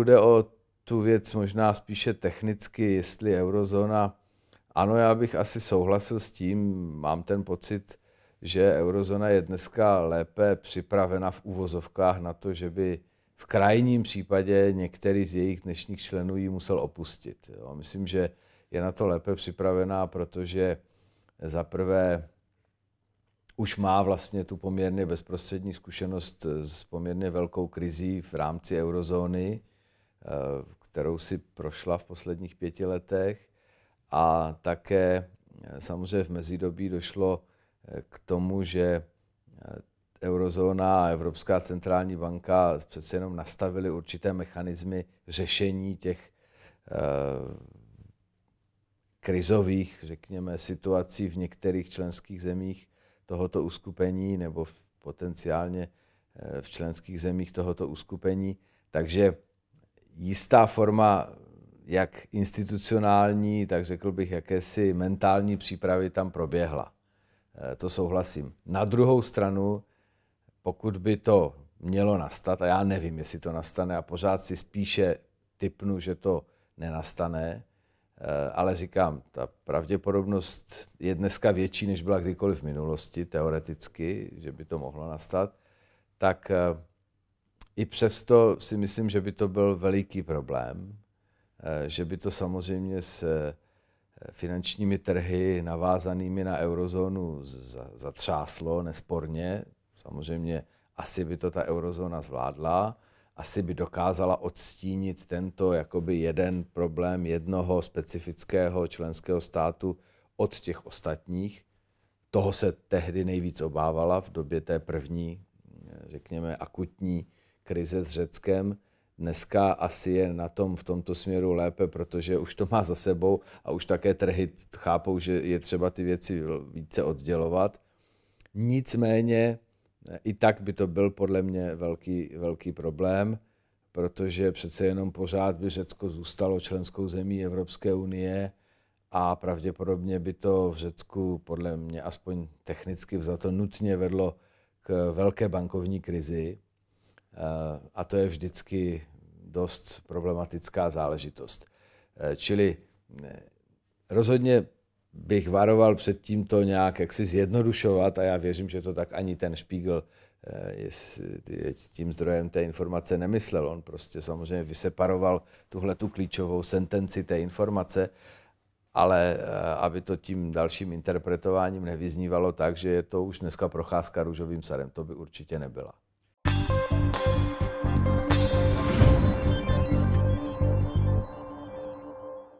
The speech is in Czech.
Pokud jde o tu věc možná spíše technicky, jestli eurozóna, ano, já bych asi souhlasil s tím, mám ten pocit, že eurozóna je dneska lépe připravena v úvozovkách na to, že by v krajním případě některý z jejich dnešních členů ji musel opustit. Jo. Myslím, že je na to lépe připravená, protože za prvé už má vlastně tu poměrně bezprostřední zkušenost s poměrně velkou krizí v rámci eurozóny, Eh, kterou si prošla v posledních pěti letech a také eh, samozřejmě v mezidobí došlo eh, k tomu, že eurozóna a Evropská centrální banka přece jenom nastavili určité mechanismy řešení těch krizových, řekněme, situací v některých členských zemích tohoto uskupení nebo potenciálně v členských zemích tohoto uskupení. Takže jistá forma jak institucionální, tak řekl bych, jakési mentální přípravy tam proběhla. Eh, to souhlasím. Na druhou stranu, pokud by to mělo nastat, a já nevím, jestli to nastane, a pořád si spíše typnu, že to nenastane, eh, ale říkám, ta pravděpodobnost je dneska větší, než byla kdykoliv v minulosti, teoreticky, že by to mohlo nastat, tak eh, i přesto si myslím, že by to byl veliký problém, eh, že by to samozřejmě s eh, finančními trhy navázanými na eurozónu zatřáslo nesporně. Samozřejmě asi by to ta eurozóna zvládla, asi by dokázala odstínit tento jakoby jeden problém jednoho specifického členského státu od těch ostatních. Toho se tehdy nejvíc obávala v době té první, eh, řekněme, akutní krize s Řeckem. Dneska asi je na tom v tomto směru lépe, protože už to má za sebou a už také trhy chápou, že je třeba ty věci více oddělovat. Nicméně i tak by to byl podle mě velký, velký problém, protože přece jenom pořád by Řecko zůstalo členskou zemí Evropské unie a pravděpodobně by to v Řecku, podle mě aspoň technicky vzato, nutně vedlo k velké bankovní krizi, Eh, a to je vždycky dost problematická záležitost. Eh, čili eh, rozhodně bych varoval před tím to nějak jaksi zjednodušovat a já věřím, že to tak ani ten Spiegel je tím zdrojem té informace nemyslel. On prostě samozřejmě vyseparoval tuhle tu klíčovou sentenci té informace, ale aby to tím dalším interpretováním nevyznívalo tak, že je to už dneska procházka růžovým sadem, to by určitě nebyla.